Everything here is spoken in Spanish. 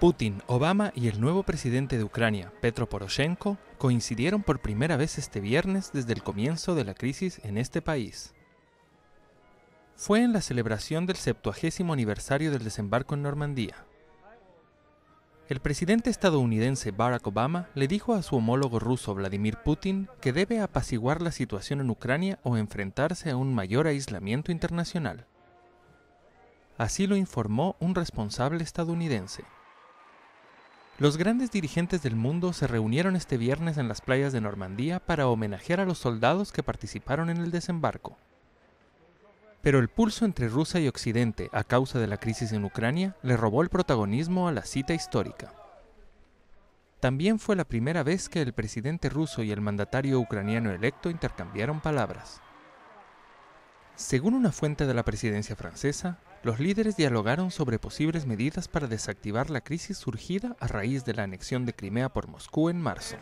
Putin, Obama y el nuevo presidente de Ucrania, Petro Poroshenko, coincidieron por primera vez este viernes desde el comienzo de la crisis en este país. Fue en la celebración del 70 aniversario del desembarco en Normandía. El presidente estadounidense Barack Obama le dijo a su homólogo ruso Vladimir Putin que debe apaciguar la situación en Ucrania o enfrentarse a un mayor aislamiento internacional. Así lo informó un responsable estadounidense. Los grandes dirigentes del mundo se reunieron este viernes en las playas de Normandía para homenajear a los soldados que participaron en el desembarco. Pero el pulso entre Rusia y Occidente a causa de la crisis en Ucrania le robó el protagonismo a la cita histórica. También fue la primera vez que el presidente ruso y el mandatario ucraniano electo intercambiaron palabras. Según una fuente de la presidencia francesa, los líderes dialogaron sobre posibles medidas para desactivar la crisis surgida a raíz de la anexión de Crimea por Moscú en marzo.